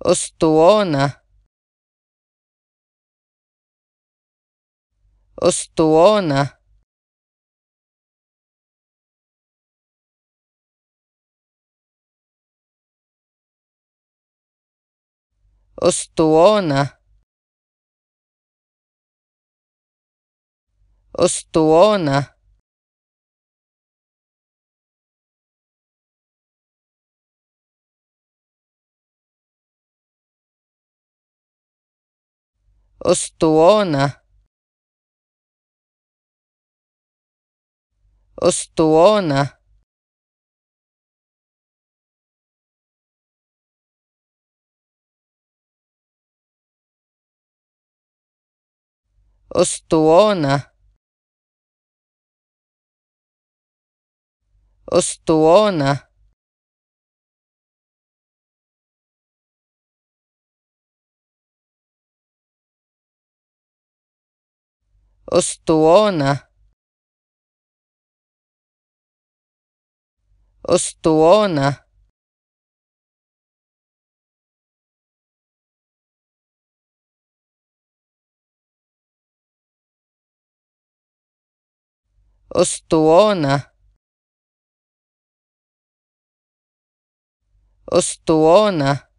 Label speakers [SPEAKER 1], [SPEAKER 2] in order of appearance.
[SPEAKER 1] Остуона. Остуона. Остуона. Остуона. Остуона. Остуона. Остуона. Остуона. Ostuona. Ostuona. Ostuona. Ostuona.